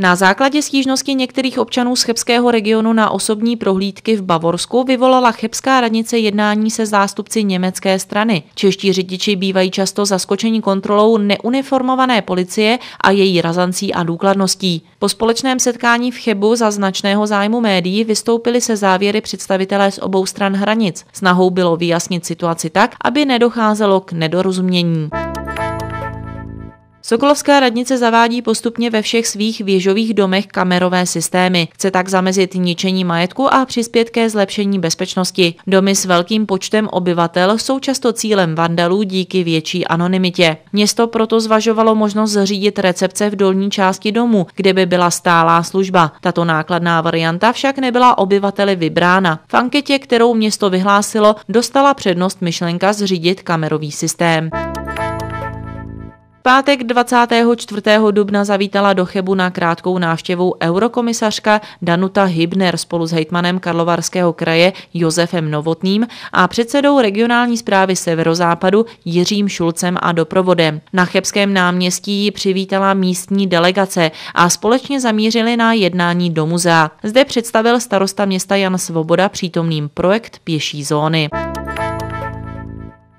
Na základě stížnosti některých občanů z chebského regionu na osobní prohlídky v Bavorsku vyvolala chebská radnice jednání se zástupci německé strany. Čeští řidiči bývají často zaskočeni kontrolou neuniformované policie a její razancí a důkladností. Po společném setkání v Chebu za značného zájmu médií vystoupili se závěry představitelé z obou stran hranic. Snahou bylo vyjasnit situaci tak, aby nedocházelo k nedorozumění. Sokolovská radnice zavádí postupně ve všech svých věžových domech kamerové systémy. Chce tak zamezit ničení majetku a přispět ke zlepšení bezpečnosti. Domy s velkým počtem obyvatel jsou často cílem vandalů díky větší anonymitě. Město proto zvažovalo možnost zřídit recepce v dolní části domu, kde by byla stálá služba. Tato nákladná varianta však nebyla obyvateli vybrána. V anketě, kterou město vyhlásilo, dostala přednost myšlenka zřídit kamerový systém pátek 24. dubna zavítala do Chebu na krátkou návštěvu eurokomisařka Danuta Hybner spolu s hejtmanem Karlovarského kraje Josefem Novotným a předsedou regionální zprávy Severozápadu Jiřím Šulcem a doprovodem. Na Chebském náměstí ji přivítala místní delegace a společně zamířili na jednání do muzea. Zde představil starosta města Jan Svoboda přítomným projekt pěší zóny.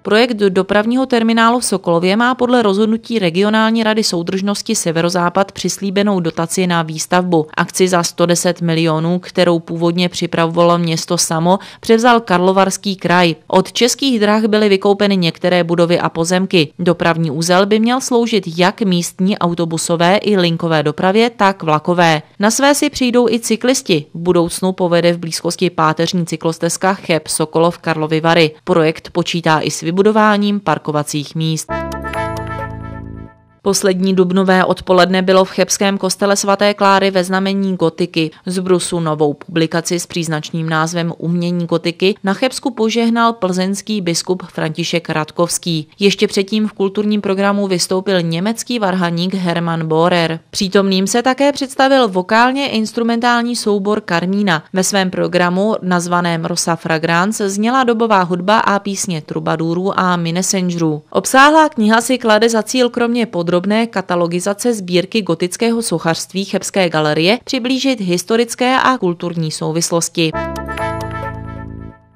Projekt dopravního terminálu v Sokolově má podle rozhodnutí regionální rady soudržnosti Severozápad přislíbenou dotaci na výstavbu. Akci za 110 milionů, kterou původně připravovalo město samo, převzal Karlovarský kraj. Od českých drah byly vykoupeny některé budovy a pozemky. Dopravní úzel by měl sloužit jak místní autobusové i linkové dopravě, tak vlakové. Na své si přijdou i cyklisti. V budoucnu povede v blízkosti páteřní cyklostezka Cheb Sokolov Karlovy Vary. Projekt počítá i s budováním parkovacích míst. Poslední dubnové odpoledne bylo v Chebském kostele svaté Kláry ve znamení gotiky. Z Brusu novou publikaci s příznačným názvem Umění gotiky na Chebsku požehnal plzeňský biskup František Radkovský. Ještě předtím v kulturním programu vystoupil německý varhaník Hermann Borer. Přítomným se také představil vokálně instrumentální soubor Karmína. Ve svém programu nazvaném Rosa Fragrance zněla dobová hudba a písně trubadurů a minesenžrů. Obsáhlá kniha si klade za cíl kromě podrobností podrobné katalogizace sbírky gotického sochařství Chebské galerie přiblížit historické a kulturní souvislosti.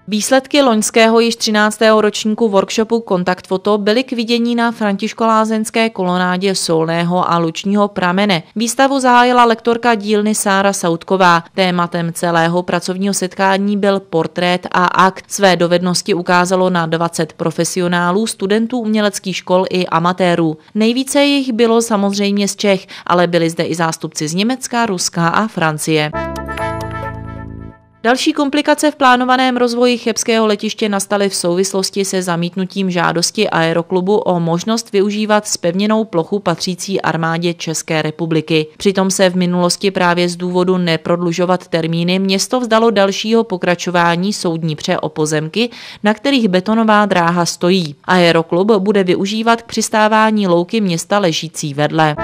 Výsledky loňského již 13. ročníku workshopu Kontakt Foto byly k vidění na františkolázenské kolonádě Solného a Lučního pramene. Výstavu zahájila lektorka dílny Sára Sautková. Tématem celého pracovního setkání byl portrét a akt. Své dovednosti ukázalo na 20 profesionálů, studentů uměleckých škol i amatérů. Nejvíce jich bylo samozřejmě z Čech, ale byli zde i zástupci z Německa, Ruska a Francie. Další komplikace v plánovaném rozvoji Chebského letiště nastaly v souvislosti se zamítnutím žádosti aeroklubu o možnost využívat spevněnou plochu patřící armádě České republiky. Přitom se v minulosti právě z důvodu neprodlužovat termíny město vzdalo dalšího pokračování soudní pře o pozemky, na kterých betonová dráha stojí. Aeroklub bude využívat k přistávání louky města ležící vedle.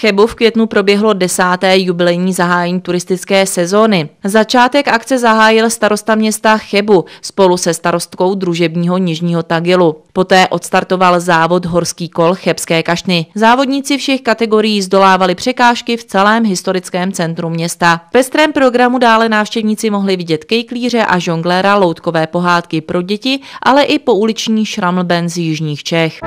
Chebu v květnu proběhlo desáté jubilejní zahájení turistické sezóny. Začátek akce zahájil starosta města Chebu spolu se starostkou družebního Nižního Tagilu. Poté odstartoval závod Horský kol Chebské kašny. Závodníci všech kategorií zdolávali překážky v celém historickém centru města. V pestrém programu dále návštěvníci mohli vidět kejklíře a žongléra loutkové pohádky pro děti, ale i pouliční šramlben z jižních Čech.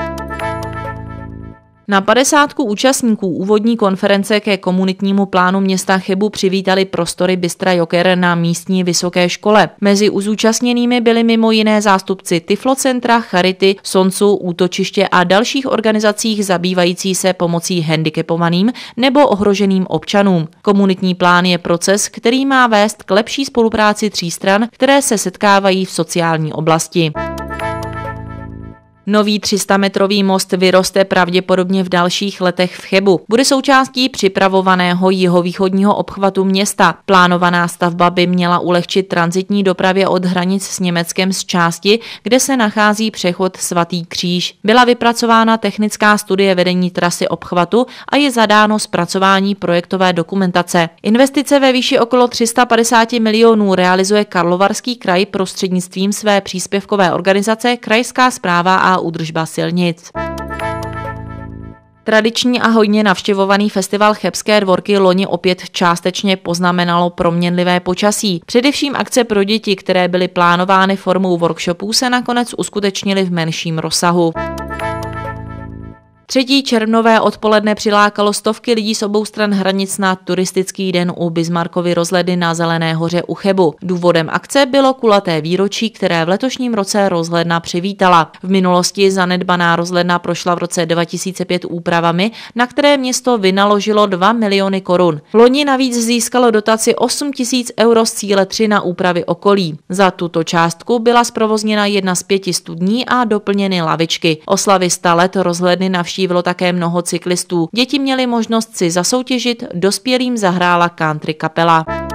Na padesátku účastníků úvodní konference ke komunitnímu plánu města Chebu přivítali prostory Bystra Joker na místní vysoké škole. Mezi zúčastněnými byli mimo jiné zástupci tyflocentra, Charity, Soncu, Útočiště a dalších organizacích zabývající se pomocí handicapovaným nebo ohroženým občanům. Komunitní plán je proces, který má vést k lepší spolupráci tří stran, které se setkávají v sociální oblasti. Nový 300-metrový most vyroste pravděpodobně v dalších letech v Chebu. Bude součástí připravovaného jihovýchodního obchvatu města. Plánovaná stavba by měla ulehčit transitní dopravě od hranic s Německem z části, kde se nachází přechod Svatý kříž. Byla vypracována technická studie vedení trasy obchvatu a je zadáno zpracování projektové dokumentace. Investice ve výši okolo 350 milionů realizuje Karlovarský kraj prostřednictvím své příspěvkové organizace Krajská zpráva a údržba silnic. Tradiční a hodně navštěvovaný festival Chebské dvorky loni opět částečně poznamenalo proměnlivé počasí. Především akce pro děti, které byly plánovány formou workshopů, se nakonec uskutečnily v menším rozsahu. 3. červnové odpoledne přilákalo stovky lidí z obou stran hranic na turistický den u Bismarkovy rozhledy na Zelené hoře u Chebu. Důvodem akce bylo kulaté výročí, které v letošním roce rozhledna přivítala. V minulosti zanedbaná rozhledna prošla v roce 2005 úpravami, na které město vynaložilo 2 miliony korun. Loni navíc získalo dotaci 8 tisíc euro z cíle 3 na úpravy okolí. Za tuto částku byla zprovozněna jedna z pěti studní a doplněny lavičky. Oslavy let rozhledny navštívili navštívilo také mnoho cyklistů. Děti měly možnost si zasoutěžit, dospělým zahrála country kapela.